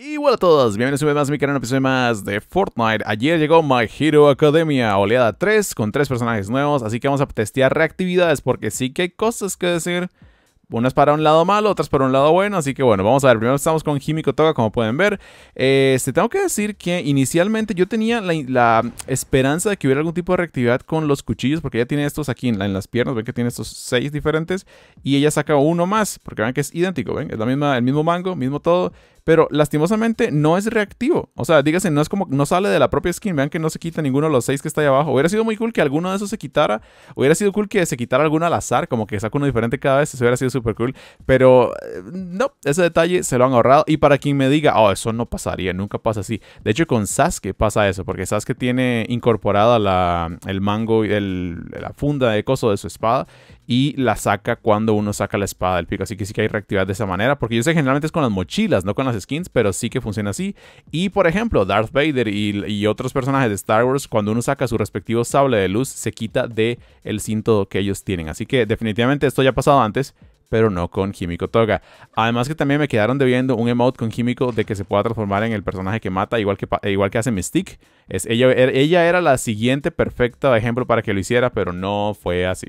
Y hola a todos, bienvenidos una vez más a mi canal, un episodio más de Fortnite. Ayer llegó My Hero Academia, oleada 3, con 3 personajes nuevos, así que vamos a testear reactividades porque sí que hay cosas que decir. Unas para un lado malo, otras para un lado bueno, así que bueno, vamos a ver. Primero estamos con Himiko Toga, como pueden ver. Este, tengo que decir que inicialmente yo tenía la, esperanza de que hubiera algún tipo de reactividad con los cuchillos, porque ella tiene estos aquí en, las piernas, ven que tiene estos seis diferentes, y ella saca uno más, porque ven que es idéntico, ven, es la misma, el mismo mango, mismo todo pero lastimosamente no es reactivo. O sea, dígase, no es como, no sale de la propia skin. Vean que no se quita ninguno de los seis que está ahí abajo. Hubiera sido muy cool que alguno de esos se quitara. Hubiera sido cool que se quitara alguno al azar, como que saca uno diferente cada vez. Eso hubiera sido súper cool. Pero eh, no, ese detalle se lo han ahorrado. Y para quien me diga, oh, eso no pasaría, nunca pasa así. De hecho, con Sasuke pasa eso, porque Sasuke tiene incorporada el mango, y la funda de coso de su espada y la saca cuando uno saca la espada del pico. Así que sí que hay reactividad de esa manera, porque yo sé que generalmente es con las mochilas, no con las skins, pero sí que funciona así. Y por ejemplo, Darth Vader y, otros personajes de Star Wars, cuando uno saca su respectivo sable de luz, se quita de el cinto que ellos tienen. Así que definitivamente esto ya ha pasado antes, pero no con Himiko Toga. Además que también me quedaron debiendo un emote con Himiko de que se pueda transformar en el personaje que mata, igual que, eh, igual que hace Mystique. ella, er, ella era la siguiente perfecta ejemplo para que lo hiciera, pero no fue así.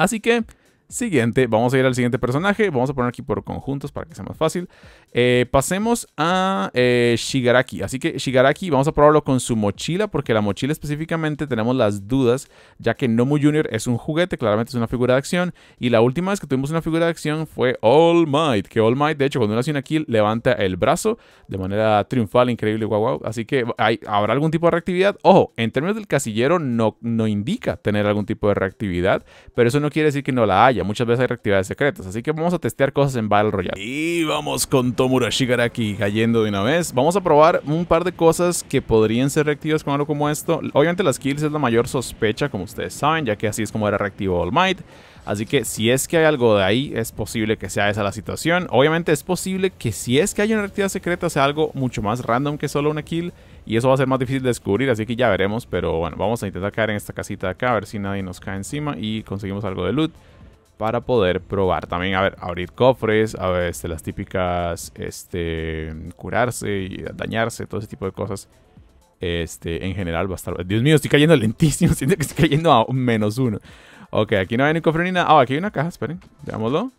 Así que Siguiente, vamos a ir al siguiente personaje. Vamos a poner aquí por conjuntos para que sea más fácil. Eh, pasemos a eh, Shigaraki. Así que Shigaraki, vamos a probarlo con su mochila, porque la mochila específicamente tenemos las dudas, ya que Nomu Jr. es un juguete, claramente es una figura de acción. Y la última vez que tuvimos una figura de acción fue All Might, que All Might, de hecho, cuando uno hace una kill, levanta el brazo de manera triunfal, increíble, guau, guau. Así que habrá algún tipo de reactividad. Ojo, en términos del casillero no, no indica tener algún tipo de reactividad, pero eso no quiere decir que no la haya. Muchas veces hay reactividades secretas. Así que vamos a testear cosas en Battle Royale. Y vamos con Tomura Shigaraki cayendo de una vez. Vamos a probar un par de cosas que podrían ser reactivas con algo como esto. Obviamente las kills es la mayor sospecha, como ustedes saben, ya que así es como era reactivo All Might. Así que si es que hay algo de ahí, es posible que sea esa la situación. Obviamente es posible que si es que hay una reactividad secreta sea algo mucho más random que solo una kill. Y eso va a ser más difícil de descubrir, así que ya veremos. Pero bueno, vamos a intentar caer en esta casita de acá, a ver si nadie nos cae encima y conseguimos algo de loot para poder probar también, a ver, abrir cofres, a ver, este, las típicas, este, curarse y dañarse, todo ese tipo de cosas. Este, en general va a estar... Dios mío, estoy cayendo lentísimo, siento que estoy cayendo a menos uno. Ok, aquí no hay ni cofre ni nada. Ah, oh, aquí hay una caja, esperen, veámoslo.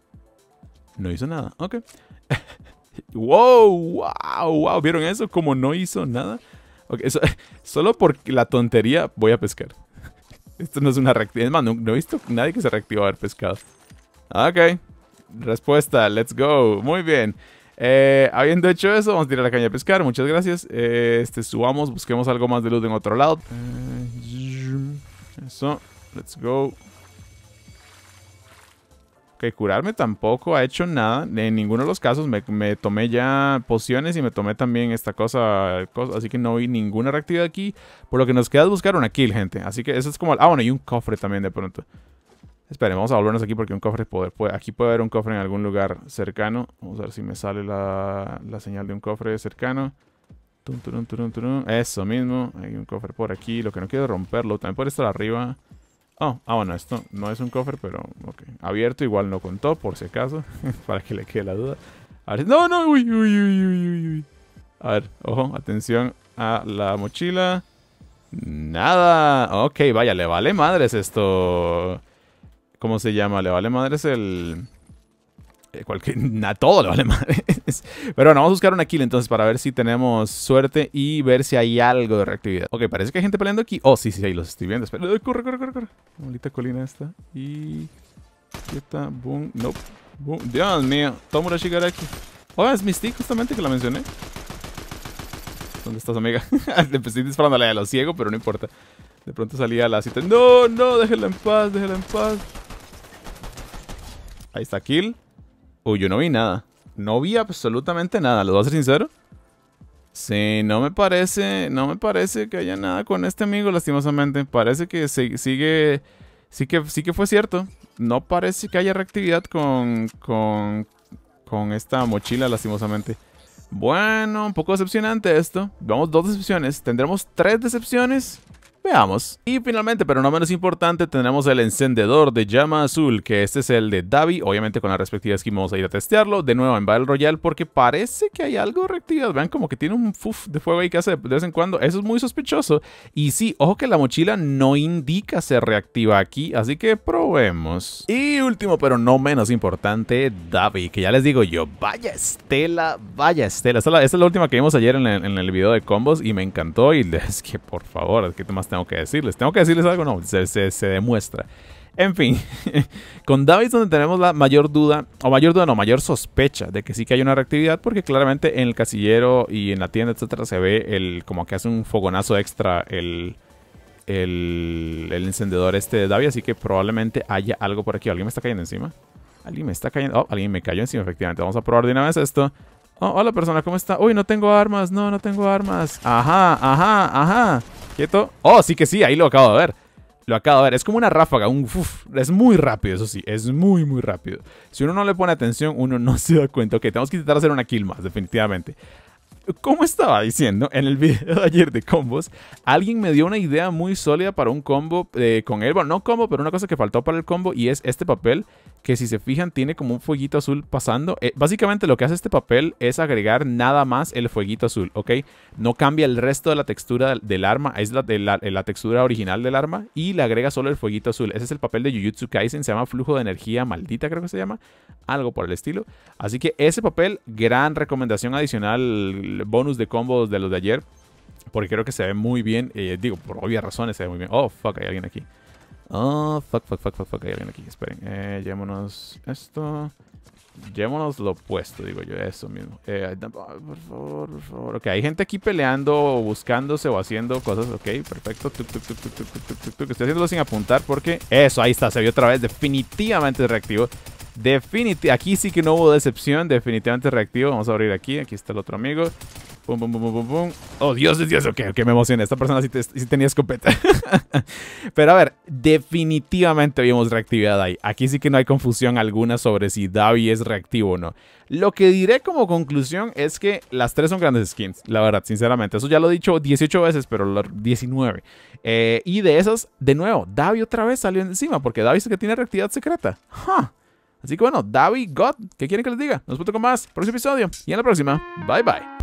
No hizo nada, ok. wow, wow, wow, ¿vieron eso? Como no hizo nada. Ok, eso, solo por la tontería voy a pescar. Esto no es una reactivación Es más, no, he visto nadie que se reactiva a ver pescado. Ok. Respuesta, let's go. Muy bien. Eh, habiendo hecho eso, vamos a tirar la caña a pescar. Muchas gracias. Eh, este, subamos, busquemos algo más de luz en otro lado. Eh, eso, let's go que curarme tampoco ha hecho nada. En ninguno de los casos me, tomé ya pociones y me tomé también esta cosa, Así que no vi ninguna reactividad aquí. Por lo que nos queda es buscar una kill, gente. Así que eso es como... ah, bueno, y un cofre también de pronto. Esperen, vamos a volvernos aquí porque un cofre poder. puede, Aquí puede haber un cofre en algún lugar cercano. Vamos a ver si me sale la, señal de un cofre cercano. Eso mismo. Hay un cofre por aquí. Lo que no quiero es romperlo. También puede estar arriba ah, bueno, esto no es un cofre, pero Abierto, igual no contó, por si acaso, para que le quede la duda. A ver, no, no, uy, uy, uy, uy, uy. A ver, ojo, atención a la mochila. Nada. Ok, vaya, le vale madres esto. ¿Cómo se llama? Le vale madres el... Eh, cualquier, a todo le vale madre. Pero bueno, vamos a buscar una kill entonces para ver si tenemos suerte y ver si hay algo de reactividad. Ok, parece que hay gente peleando aquí. Oh, sí, sí, ahí los estoy viendo. Espera, corre, corre, corre, corre. Molita colina esta. Y... está boom, nope. Boom. Dios mío, Tomura Shigaraki. Oh, es Mystique justamente que la mencioné. ¿Dónde estás, amiga? Estoy empecé disparándole a los ciego, pero no importa. De pronto salía la cita. No, no, déjela en paz, déjela en paz. Ahí está Kill. Uy, yo no vi nada. No vi absolutamente nada, lo voy a ser sincero. Sí, no me parece, no me parece que haya nada con este amigo, lastimosamente. Parece que sigue, sí que, sí que fue cierto. No parece que haya reactividad con, con, con esta mochila, lastimosamente. Bueno, un poco decepcionante esto. Vamos, dos decepciones. Tendremos tres decepciones. Veamos. Y finalmente, pero no menos importante, Tenemos el encendedor de llama azul, que este es el de Davi. Obviamente con la respectiva skin vamos a ir a testearlo de nuevo en Battle Royale, porque parece que hay algo reactivado Vean como que tiene un fuf de fuego ahí que hace de vez en cuando. Eso es muy sospechoso. Y sí, ojo que la mochila no indica ser reactiva aquí, así que probemos. Y último, pero no menos importante, Davi, que ya les digo yo, vaya estela, vaya estela. Esta es la, última que vimos ayer en el, en video de combos y me encantó y es que por favor, es que te más tengo que decirles. Tengo que decirles algo, no, se, demuestra. En fin, con Davis donde tenemos la mayor duda, o mayor duda, no, mayor sospecha de que sí que hay una reactividad, porque claramente en el casillero y en la tienda, etcétera, se ve el como que hace un fogonazo extra el, el, el encendedor este de Davis, así que probablemente haya algo por aquí. ¿Alguien me está cayendo encima? Alguien me está cayendo. Oh, alguien me cayó encima, efectivamente. Vamos a probar de una vez esto. Oh, hola persona, ¿cómo está? Uy, no tengo armas, no, no tengo armas. Ajá, ajá, ajá. Quieto. Oh, sí que sí, ahí lo acabo de ver. Lo acabo de ver. Es como una ráfaga, un Es muy rápido, eso sí. Es muy, muy rápido. Si uno no le pone atención, uno no se da cuenta. Ok, tenemos que intentar hacer una kill más, definitivamente. Como estaba diciendo en el video de ayer de combos, alguien me dio una idea muy sólida para un combo eh, con él. Bueno, no combo, pero una cosa que faltó para el combo y es este papel que si se fijan tiene como un fueguito azul pasando. Eh, básicamente lo que hace este papel es agregar nada más el fueguito azul, ¿ok? No cambia el resto de la textura del arma, es la, de la, textura original del arma y le agrega solo el fueguito azul. Ese es el papel de Jujutsu Kaisen, se llama Flujo de Energía Maldita, creo que se llama, algo por el estilo. Así que ese papel, gran recomendación adicional, bonus de combos de los de ayer, porque creo que se ve muy bien, eh, digo, por obvias razones se ve muy bien. Oh, fuck, hay alguien aquí. Oh, fuck, fuck, fuck, fuck, fuck. Hay alguien aquí, esperen. Eh, esto. llémonos lo opuesto, digo yo, eso mismo. Eh, ah, por favor, por favor. Ok, hay gente aquí peleando, o buscándose o haciendo cosas. Ok, perfecto. Estoy haciéndolo sin apuntar porque. Eso, ahí está, se vio otra vez. Definitivamente reactivo. Definitivamente. Aquí sí que no hubo decepción. Definitivamente reactivo. Vamos a abrir aquí. Aquí está el otro amigo. Oh, Dios, Dios, ok, Que me emociona. Esta persona sí, tenía escopeta. Pero a ver, definitivamente vimos reactividad ahí. Aquí sí que no hay confusión alguna sobre si Davi es reactivo o no. Lo que diré como conclusión es que las tres son grandes skins, la verdad, sinceramente. Eso ya lo he dicho 18 veces, pero 19. Eh, y de esas, de nuevo, Davi otra vez salió encima, porque Davi es que tiene reactividad secreta. Así que bueno, Davi God, ¿qué quieren que les diga? Nos vemos con más, próximo episodio y en la próxima. Bye bye.